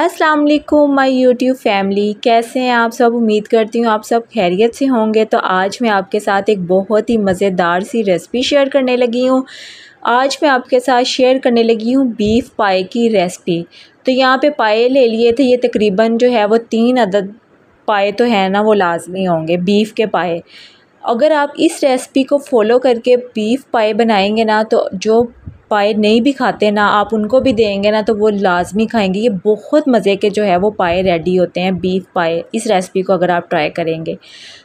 अस्सलाम वालेकुम my YouTube family कैसे हैं आप सब उम्मीद करती हूँ आप सब खैरियत से होंगे तो आज मैं आपके साथ एक बहुत ही मज़ेदार सी रेसिपी शेयर करने लगी हूँ आज मैं आपके साथ शेयर करने लगी हूँ बीफ पाए की रेसिपी तो यहाँ पे पाए ले लिए थे ये तकरीबन जो है वो तीन अदद पाए तो है ना वो लाजमी होंगे बीफ के पाए अगर आप इस रेसिपी को फॉलो करके बीफ पाए बनाएंगे ना तो जो पाए नहीं भी खाते ना आप उनको भी देंगे ना तो वो लाजमी खाएंगे ये बहुत मज़े के जो है वो पाए रेडी होते हैं बीफ पाए इस रेसिपी को अगर आप ट्राई करेंगे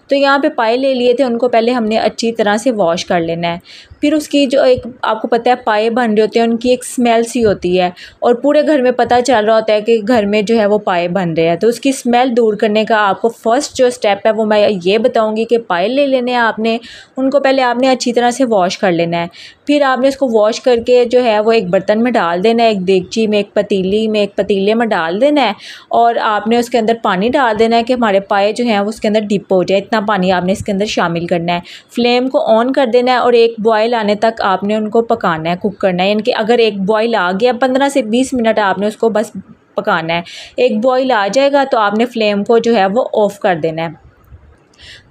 तो यहाँ पे पाए ले लिए थे उनको पहले हमने अच्छी तरह से वॉश कर लेना है फिर उसकी जो एक आपको पता है पाए बन रहे होते हैं उनकी एक स्मेल सी होती है और पूरे घर में पता चल रहा होता है कि घर में जो है वो पाए बन रहे हैं तो उसकी स्मेल दूर करने का आपको फ़र्स्ट जो स्टेप है वो मैं ये बताऊँगी कि पाए ले लेने हैं आपने उनको पहले आपने अच्छी तरह से वॉश कर लेना है फिर आपने उसको वॉश करके जो है वो एक बर्तन में डाल देना है एक देगची में एक पतीली में एक पतीले में डाल देना है और आपने उसके अंदर पानी डाल देना है कि हमारे पाए जो हैं वो उसके अंदर डिप हो जाए इतना पानी आपने इसके अंदर शामिल करना है फ्लेम को ऑन कर देना है और एक बॉयल आने तक आपने उनको पकाना है कुक करना है यानी कि अगर एक बॉयल आ गया पंद्रह से बीस मिनट आपने उसको बस पकाना है एक बॉयल आ जाएगा तो आपने फ्लेम को जो है वो ऑफ़ कर देना है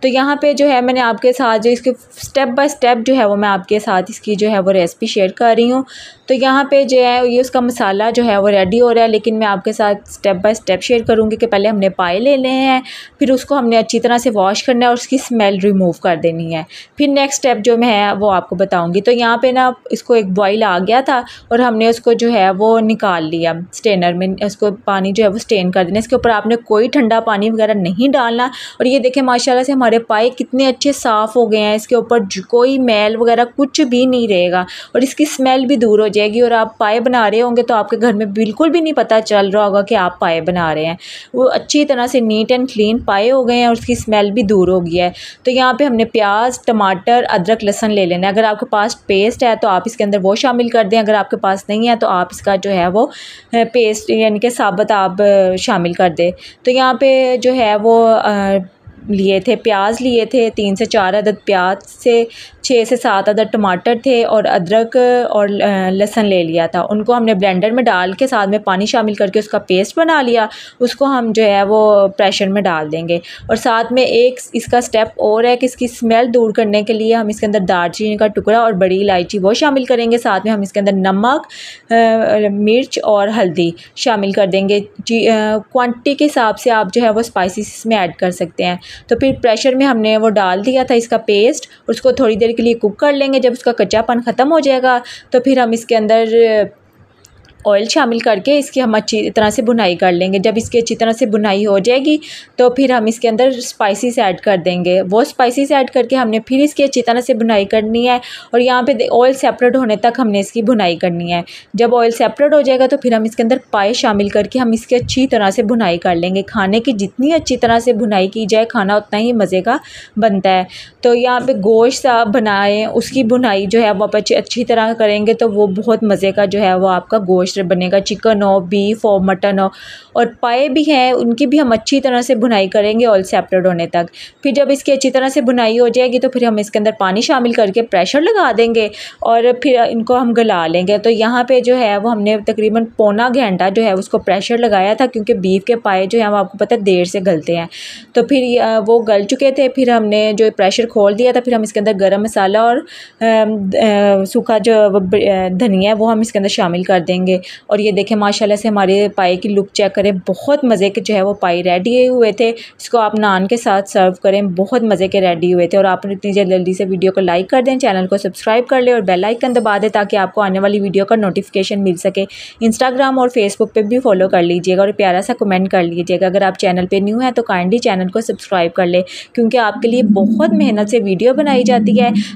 तो यहाँ पे जो है मैंने आपके साथ जो इसके स्टेप बाय स्टेप जो है वो मैं आपके साथ इसकी जो है वो रेसिपी शेयर कर रही हूँ तो यहाँ पे जो है ये उसका मसाला जो है वो रेडी हो रहा है लेकिन मैं आपके साथ स्टेप बाय स्टेप शेयर करूँगी कि पहले हमने पाए ले लेने हैं फिर उसको हमने अच्छी तरह से वॉश करना है और उसकी स्मेल रिमूव कर देनी है फिर नेक्स्ट स्टेप जो मैं है वो आपको बताऊँगी तो यहाँ पर ना इसको एक बॉयल आ गया था और हमने उसको जो है वो निकाल लिया स्टेनर में उसको पानी जो है वो स्टेन कर देना इसके ऊपर आपने कोई ठंडा पानी वगैरह नहीं डालना और ये देखें माशाला से हमारे पाए कितने अच्छे साफ़ हो गए हैं इसके ऊपर कोई मैल वगैरह कुछ भी नहीं रहेगा और इसकी स्मेल भी दूर हो जाएगी और आप पाए बना रहे होंगे तो आपके घर में बिल्कुल भी नहीं पता चल रहा होगा कि आप पाए बना रहे हैं वो अच्छी तरह से नीट एंड क्लीन पाए हो गए हैं और उसकी स्मेल भी दूर हो गई है तो यहाँ पर हमने प्याज टमाटर अदरक लहसन ले लेना है अगर आपके पास पेस्ट है तो आप इसके अंदर वो शामिल कर दें अगर आपके पास नहीं है तो आप इसका जो है वो पेस्ट यानी कि साबत आप शामिल कर दें तो यहाँ पे जो है वो लिए थे प्याज लिए थे तीन से चार अदद प्याज से छः से सात अदद टमाटर थे और अदरक और लहसन ले लिया था उनको हमने ब्लेंडर में डाल के साथ में पानी शामिल करके उसका पेस्ट बना लिया उसको हम जो है वो प्रेशर में डाल देंगे और साथ में एक इसका स्टेप और है कि इसकी स्मेल दूर करने के लिए हम इसके अंदर दालचीनी का टुकड़ा और बड़ी इलायची वो शामिल करेंगे साथ में हम इसके अंदर नमक मिर्च और हल्दी शामिल कर देंगे जी क्वान्टिटी के हिसाब से आप जो है वो स्पाइसिस इसमें ऐड कर सकते हैं तो फिर प्रेशर में हमने वो डाल दिया था इसका पेस्ट उसको थोड़ी देर के लिए कुक कर लेंगे जब उसका कच्चापन ख़त्म हो जाएगा तो फिर हम इसके अंदर ऑयल शामिल करके इसकी हम अच्छी तरह से बुनाई कर लेंगे जब इसकी अच्छी तरह से बुनाई हो जाएगी तो फिर हम इसके अंदर स्पाइसेस ऐड कर देंगे वो स्पाइसेस ऐड करके हमने फिर इसकी अच्छी तरह से बुनाई करनी है और यहाँ पे ऑयल सेपरेट होने तक हमने इसकी बुनाई करनी है जब ऑयल सेपरेट हो जाएगा तो फिर हम इसके अंदर पाए शामिल करके हम इसकी अच्छी तरह से बुनाई कर लेंगे खाने की जितनी अच्छी तरह से बुनाई की जाए खाना उतना ही मज़े का बनता है तो यहाँ पे गोश्त आप बनाएं उसकी बुनाई जो है वो आप अच्छी तरह करेंगे तो वो बहुत मज़े का जो है वो आपका गोश्त टेस्टर बनेगा चिकन हो बीफ हो मटन हो और पाए भी हैं उनकी भी हम अच्छी तरह से भुनाई करेंगे ऑल सेपरेट होने तक फिर जब इसकी अच्छी तरह से भुनाई हो जाएगी तो फिर हम इसके अंदर पानी शामिल करके प्रेशर लगा देंगे और फिर इनको हम गला लेंगे तो यहाँ पर जो है वो हमने तकरीबन पौना घंटा जो है उसको प्रेशर लगाया था क्योंकि बीफ के पाए जो है हम आपको पता है देर से गलते हैं तो फिर वो गल चुके थे फिर हमने जो प्रेशर खोल दिया था फिर हम इसके अंदर गर्म मसाला और सूखा जो धनिया है वो हम इसके अंदर शामिल कर देंगे और ये देखें माशाल्लाह से हमारे पाए की लुक चेक करें बहुत मज़े के जो है वो पाए रेडी हुए थे इसको आप नान के साथ सर्व करें बहुत मज़े के रेडी हुए थे और आप इतनी जल्दी से वीडियो को लाइक कर दें चैनल को सब्सक्राइब कर लें और बेलाइकन दबा दें ताकि आपको आने वाली वीडियो का नोटिफिकेशन मिल सके इंस्टाग्राम और फेसबुक पर भी फॉलो कर लीजिएगा और प्यारा सा कमेंट कर लीजिएगा अगर आप चैनल पर न्यू हैं तो काइंडली चैनल को सब्सक्राइब कर लें क्योंकि आपके लिए बहुत मेहनत से वीडियो बनाई जाती है